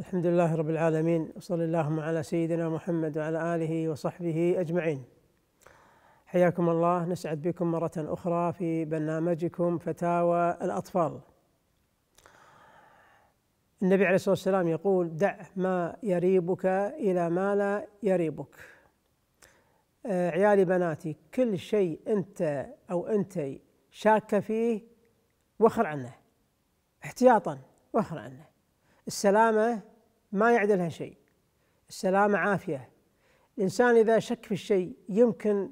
الحمد لله رب العالمين وصلى اللهم على سيدنا محمد وعلى اله وصحبه اجمعين. حياكم الله نسعد بكم مره اخرى في برنامجكم فتاوى الاطفال. النبي عليه الصلاه والسلام يقول: دع ما يريبك الى ما لا يريبك. آه، عيالي بناتي كل شيء انت او انتي شاكه فيه وخر عنه احتياطا وخر عنه. السلامة ما يعدلها شيء السلامة عافية الإنسان إذا شك في الشيء يمكن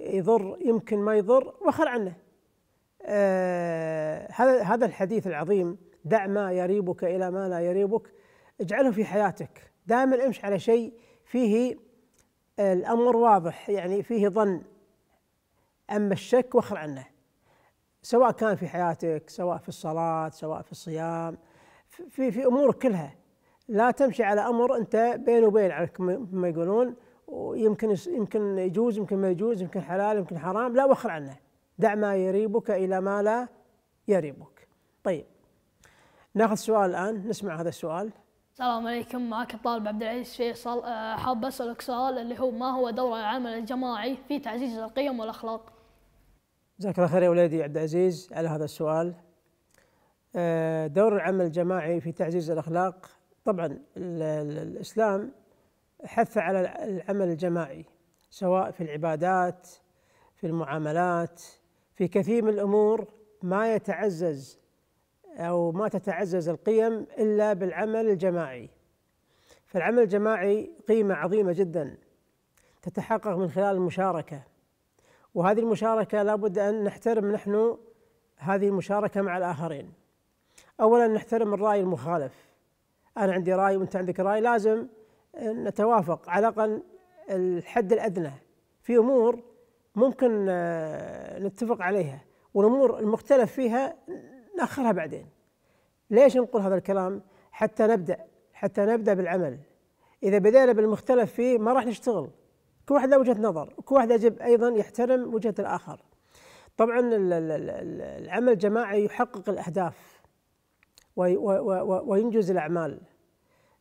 يضر يمكن ما يضر وخر عنه آه هذا هذا الحديث العظيم دع ما يريبك إلى ما لا يريبك اجعله في حياتك دائما امش على شيء فيه آه، الأمر واضح يعني فيه ظن أما الشك وخر عنه سواء كان في حياتك سواء في الصلاة سواء في الصيام في في امور كلها لا تمشي على امر انت بين وبين عليك ما يقولون ويمكن يمكن يجوز يمكن ما يجوز يمكن حلال يمكن حرام لا وخر عنه دع ما يريبك الى ما لا يريبك طيب ناخذ سؤال الان نسمع هذا السؤال السلام عليكم معك الطالب عبد العزيز فيصل آه، حاب اسالك سؤال اللي هو ما هو دور العمل الجماعي في تعزيز القيم والاخلاق؟ جزاك الله خير يا ولدي عبد العزيز على هذا السؤال آه، دور العمل الجماعي في تعزيز الاخلاق طبعا الاسلام حث على العمل الجماعي سواء في العبادات في المعاملات في كثير من الامور ما يتعزز او ما تتعزز القيم الا بالعمل الجماعي فالعمل الجماعي قيمه عظيمه جدا تتحقق من خلال المشاركه وهذه المشاركه لابد ان نحترم نحن هذه المشاركه مع الاخرين اولا نحترم الراي المخالف انا عندي راي وانت عندك راي لازم نتوافق على الاقل الحد الادنى في امور ممكن آه، نتفق عليها والامور المختلف فيها ناخرها بعدين ليش نقول هذا الكلام حتى نبدا حتى نبدا بالعمل اذا بدينا بالمختلف فيه ما راح نشتغل كل واحد له وجهه نظر كل واحد يجب ايضا يحترم وجهه الاخر طبعا العمل الجماعي يحقق الاهداف وينجز الأعمال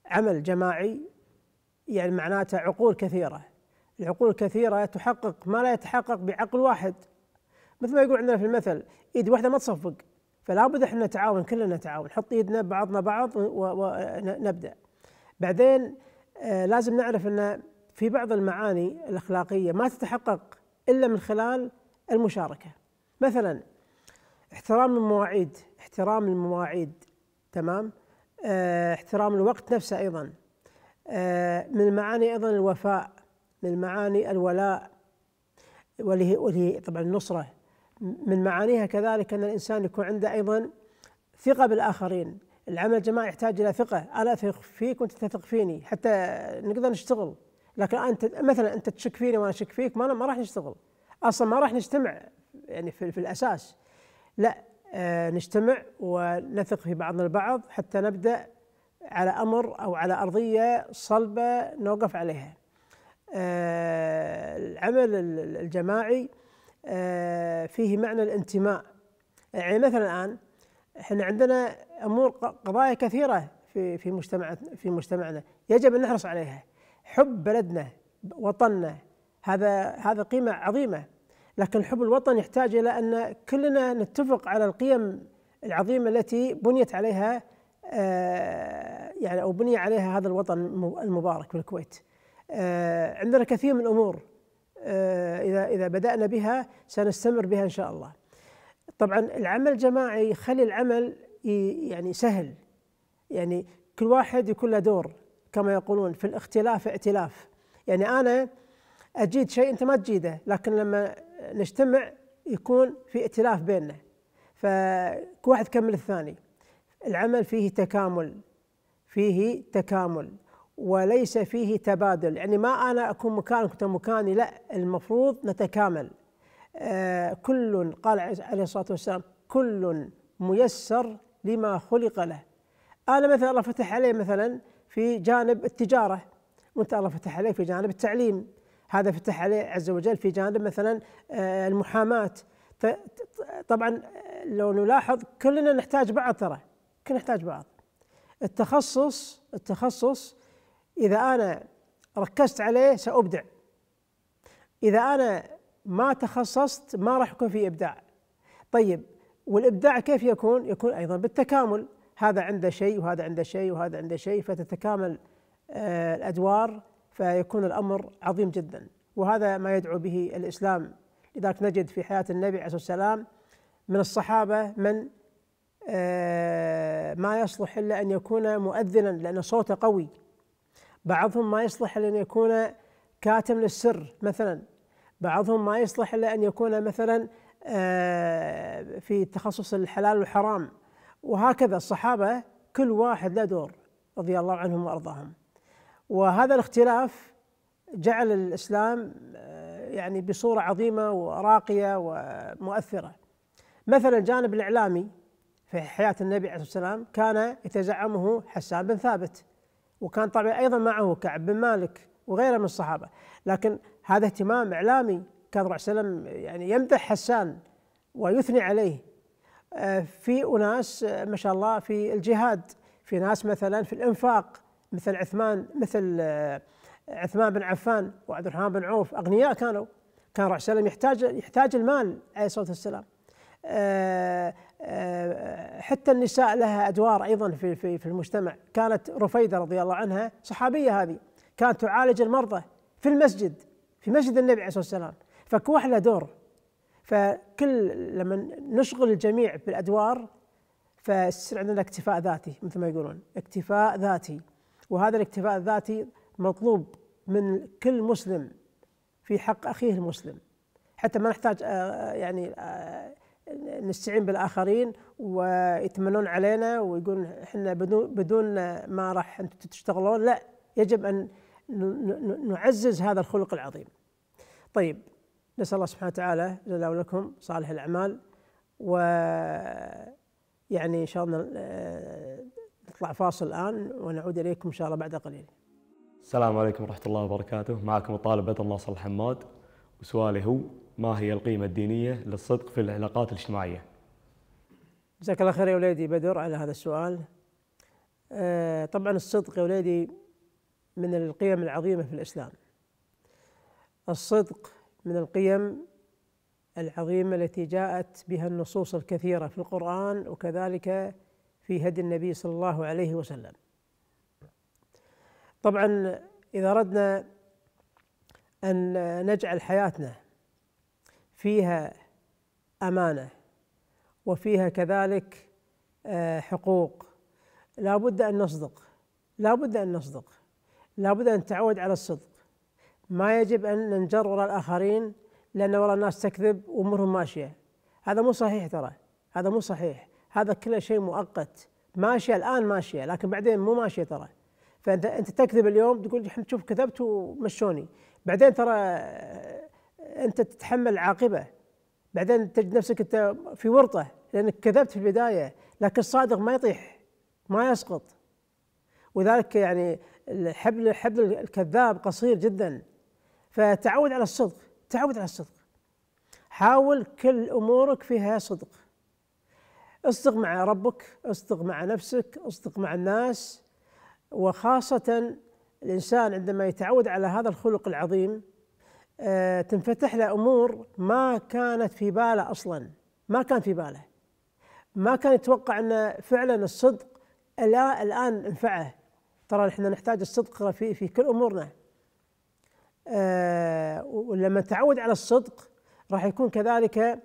عمل جماعي يعني معناته عقول كثيرة العقول الكثيرة تحقق ما لا يتحقق بعقل واحد مثل ما يقول عندنا في المثل إيد واحدة ما تصفق فلا بد احنا نتعاون كلنا نتعاون نحط ايدنا بعضنا بعض ونبدا بعدين آه، لازم نعرف ان في بعض المعاني الاخلاقيه ما تتحقق الا من خلال المشاركه مثلا احترام المواعيد احترام المواعيد تمام اه احترام الوقت نفسه أيضا اه من معاني أيضا الوفاء من معاني الولاء واللي وله طبعا النصرة من معانيها كذلك أن الإنسان يكون عنده أيضا ثقة بالآخرين العمل الجماعي يحتاج إلى ثقة أنا أثق فيك وأنت تثق فيني حتى نقدر نشتغل لكن أنت مثلا أنت تشك فيني وأنا أشك فيك ما, ما راح نشتغل أصلا ما راح نجتمع يعني في, في الأساس لا آه، نجتمع ونثق في بعضنا البعض حتى نبدأ على أمر أو على أرضية صلبة نوقف عليها آه، العمل الجماعي آه، فيه معنى الانتماء يعني مثلا الآن احنا عندنا أمور قضايا كثيرة في في مجتمع في مجتمعنا يجب أن نحرص عليها حب بلدنا وطننا هذا هذا قيمة عظيمة لكن الحب الوطن يحتاج إلى أن كلنا نتفق على القيم العظيمة التي بنيت عليها آه، يعني أو بني عليها هذا الوطن المبارك بالكويت آه، عندنا كثير من الأمور آه، إذا إذا بدأنا بها سنستمر بها إن شاء الله طبعا العمل الجماعي يخلي العمل يعني سهل يعني كل واحد يكون له دور كما يقولون في الاختلاف ائتلاف يعني أنا أجيد شيء أنت ما تجيده لكن لما نجتمع يكون في ائتلاف بيننا فكل واحد يكمل الثاني العمل فيه تكامل فيه تكامل وليس فيه تبادل يعني ما أنا أكون مكانك وأنت مكاني لا المفروض نتكامل آه كل قال عليه الصلاة والسلام كل ميسر لما خلق له أنا مثلا الله فتح علي مثلا في جانب التجارة وأنت الله فتح عليك في جانب التعليم هذا فتح عليه عز وجل في جانب مثلا آه، المحاماة طبعا لو نلاحظ كلنا نحتاج بعض ترى كلنا نحتاج بعض التخصص التخصص إذا أنا ركزت عليه سأبدع إذا أنا ما تخصصت ما راح يكون في إبداع طيب والإبداع كيف يكون؟ يكون أيضا بالتكامل هذا عنده شيء وهذا عنده شيء وهذا عنده شيء فتتكامل آه، الأدوار فيكون الامر عظيم جدا وهذا ما يدعو به الاسلام لذلك نجد في حياه النبي عليه الصلاه والسلام من الصحابه من آه، ما يصلح الا ان يكون مؤذنا لان صوته قوي بعضهم ما يصلح الا ان يكون كاتم للسر مثلا بعضهم ما يصلح الا ان يكون مثلا آه، في تخصص الحلال والحرام وهكذا الصحابه كل واحد له دور رضي الله عنهم وارضاهم وهذا الاختلاف جعل الاسلام آه، يعني بصوره عظيمه وراقيه ومؤثره. مثلا الجانب الاعلامي في حياه النبي عليه الصلاه والسلام كان يتزعمه حسان بن ثابت وكان طبعا ايضا معه كعب بن مالك وغيره من الصحابه، لكن هذا اهتمام اعلامي كان الرسول صلى الله عليه وسلم يعني يمدح حسان ويثني عليه. آه، في اناس آه، ما شاء الله في الجهاد، في ناس مثلا في الانفاق مثل عثمان مثل آه، عثمان بن عفان وعبد الرحمن بن عوف اغنياء كانوا كان رسول الله يحتاج يحتاج المال عليه الصلاه والسلام آه، آه، حتى النساء لها ادوار ايضا في في في المجتمع كانت رفيده رضي الله عنها صحابيه هذه كانت تعالج المرضى في المسجد في مسجد النبي عليه الصلاه والسلام فكل له دور فكل لما نشغل الجميع بالادوار فيصير عندنا اكتفاء ذاتي مثل ما يقولون اكتفاء ذاتي وهذا الاكتفاء الذاتي مطلوب من كل مسلم في حق اخيه المسلم حتى ما نحتاج آه، آه، يعني آه، نستعين بالاخرين ويتمنون علينا ويقولون احنا بدون بدون ما راح انتم تشتغلون لا يجب ان نعزز هذا الخلق العظيم. طيب نسال الله سبحانه وتعالى لنا ولكم صالح الاعمال و يعني ان شاء الله نطلع فاصل الآن ونعود إليكم إن شاء الله بعد قليل السلام عليكم ورحمة الله وبركاته معكم الطالب بدر ناصر الحماد وسؤالي هو ما هي القيمة الدينية للصدق في العلاقات الاجتماعية؟ جزاك الله خير يا وليدي بدر على هذا السؤال آه، طبعا الصدق يا وليدي من القيم العظيمة في الإسلام الصدق من القيم العظيمة التي جاءت بها النصوص الكثيرة في القرآن وكذلك في هدي النبي صلى الله عليه وسلم طبعا اذا اردنا ان نجعل حياتنا فيها امانه وفيها كذلك آه، حقوق لا بد ان نصدق لا بد ان نصدق لا بد ان نتعود على الصدق ما يجب ان ننجر وراء الاخرين لان وراء الناس تكذب وامورهم ماشيه هذا مو صحيح ترى هذا مو صحيح هذا كله شيء مؤقت ماشيه الان ماشيه لكن بعدين مو ماشيه ترى فانت انت تكذب اليوم تقول احنا شوف كذبت ومشوني بعدين ترى آه، انت تتحمل العاقبه بعدين تجد نفسك انت في ورطه لانك كذبت في البدايه لكن الصادق ما يطيح ما يسقط وذلك يعني الحبل حبل الكذاب قصير جدا فتعود على الصدق تعود على الصدق حاول كل امورك فيها صدق اصدق مع ربك اصدق مع نفسك اصدق مع الناس وخاصة الإنسان عندما يتعود على هذا الخلق العظيم آه، تنفتح له أمور ما كانت في باله أصلا ما كان في باله ما كان يتوقع أن فعلا الصدق الآن انفعه ترى احنا نحتاج الصدق في في كل امورنا أه ولما تعود على الصدق راح يكون كذلك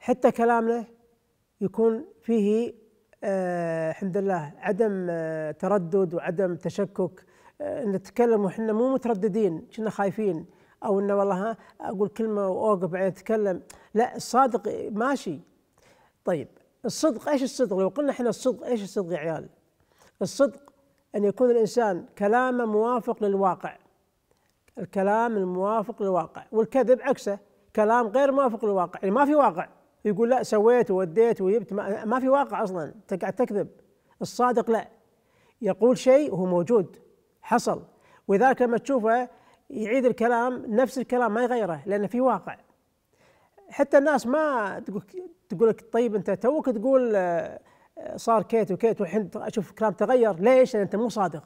حتى كلامنا يكون فيه آه، الحمد لله عدم آه، تردد وعدم تشكك آه، نتكلم وحنا مو مترددين كنا خايفين او انه والله اقول كلمه واوقف بعدين اتكلم لا الصادق ماشي طيب الصدق ايش الصدق؟ لو قلنا احنا الصدق ايش الصدق يا عيال؟ الصدق ان يكون الانسان كلامه موافق للواقع الكلام الموافق للواقع والكذب عكسه كلام غير موافق للواقع يعني ما في واقع يقول لا سويت ووديت وجبت ما, ما في واقع اصلا انت قاعد تكذب الصادق لا يقول شيء وهو موجود حصل ولذلك لما تشوفه يعيد الكلام نفس الكلام ما يغيره لان في واقع حتى الناس ما تقول تقول لك طيب انت توك تقول آه، صار كيت وكيت والحين اشوف الكلام تغير ليش؟ لان انت مو صادق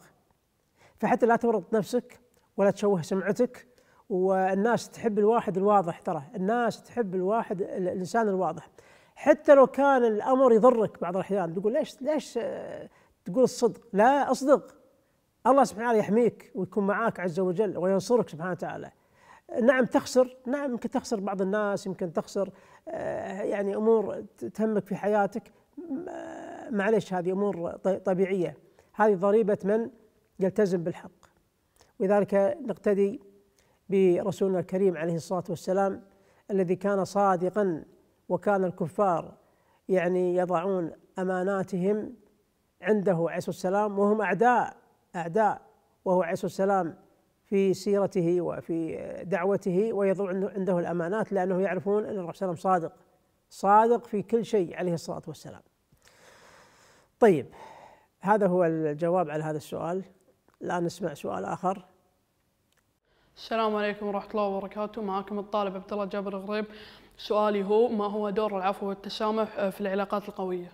فحتى لا تورط نفسك ولا تشوه سمعتك والناس تحب الواحد الواضح ترى الناس تحب الواحد الانسان الواضح حتى لو كان الامر يضرك بعض الاحيان تقول ليش ليش تقول الصدق لا اصدق الله سبحانه وتعالى يحميك ويكون معاك عز وجل وينصرك سبحانه وتعالى نعم تخسر نعم يمكن تخسر بعض الناس يمكن تخسر آه، يعني امور تهمك في حياتك معلش هذه امور طبيعيه هذه ضريبه من يلتزم بالحق ولذلك نقتدي برسولنا الكريم عليه الصلاه والسلام الذي كان صادقا وكان الكفار يعني يضعون اماناتهم عنده عليه الصلاه والسلام وهم اعداء اعداء وهو عليه الصلاه والسلام في سيرته وفي دعوته ويضع عنده الامانات لانه يعرفون ان الرسول صلى الله عليه وسلم صادق صادق في كل شيء عليه الصلاه والسلام. طيب هذا هو الجواب على هذا السؤال الان نسمع سؤال اخر السلام عليكم ورحمة الله وبركاته معكم الطالب عبد الله جابر غريب سؤالي هو ما هو دور العفو والتسامح في العلاقات القوية؟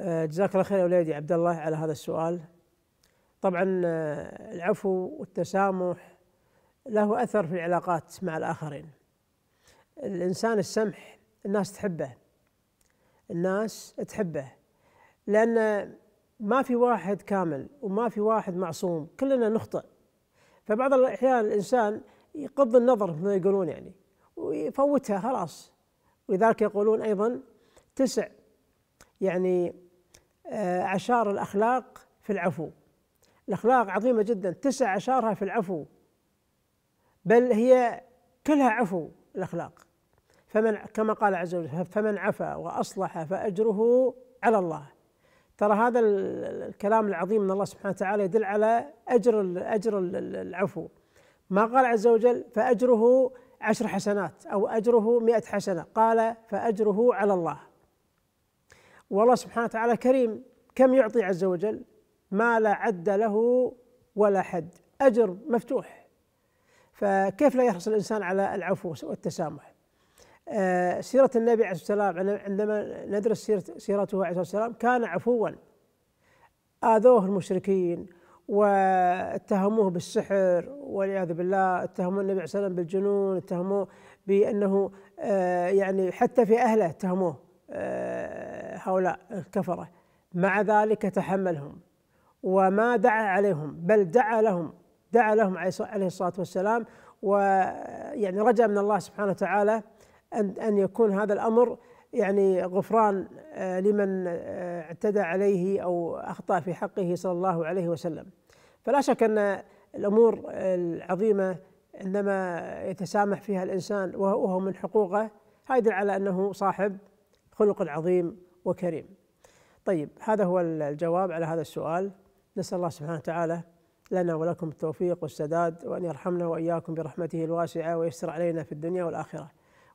أه، جزاك الله خير يا ولادي عبد الله على هذا السؤال طبعا أه، العفو والتسامح له أثر في العلاقات مع الآخرين الإنسان السمح الناس تحبه الناس تحبه لأن ما في واحد كامل وما في واحد معصوم كلنا نخطئ فبعض الأحيان الإنسان يغض النظر ما يقولون يعني ويفوتها خلاص ولذلك يقولون أيضا تسع يعني أعشار آه، الأخلاق في العفو الأخلاق عظيمة جدا تسع أعشارها في العفو بل هي كلها عفو الأخلاق فمن كما قال عز وجل فمن عفا وأصلح فأجره على الله ترى هذا الكلام العظيم من الله سبحانه وتعالى يدل على اجر اجر العفو ما قال عز وجل فاجره عشر حسنات او اجره مئة حسنه قال فاجره على الله والله سبحانه وتعالى كريم كم يعطي عز وجل ما لا عد له ولا حد اجر مفتوح فكيف لا يحصل الانسان على العفو والتسامح آه، سيرة النبي عليه الصلاة والسلام عندما ندرس سيرة سيرته عليه الصلاة والسلام كان عفوا آذوه المشركين واتهموه بالسحر والعياذ بالله اتهموا النبي عليه الصلاة والسلام بالجنون اتهموه بأنه آه، يعني حتى في أهله اتهموه آه، هؤلاء الكفرة مع ذلك تحملهم وما دعا عليهم بل دعا لهم دعا لهم عليه الصلاة والسلام ويعني رجا من الله سبحانه وتعالى أن أن يكون هذا الأمر يعني غفران آه، لمن آه، اعتدى عليه أو أخطأ في حقه صلى الله عليه وسلم فلا شك أن الأمور العظيمة عندما يتسامح فيها الإنسان وهو من حقوقه هذا على أنه صاحب خلق عظيم وكريم طيب هذا هو الجواب على هذا السؤال نسأل الله سبحانه وتعالى لنا ولكم التوفيق والسداد وأن يرحمنا وإياكم برحمته الواسعة ويسر علينا في الدنيا والآخرة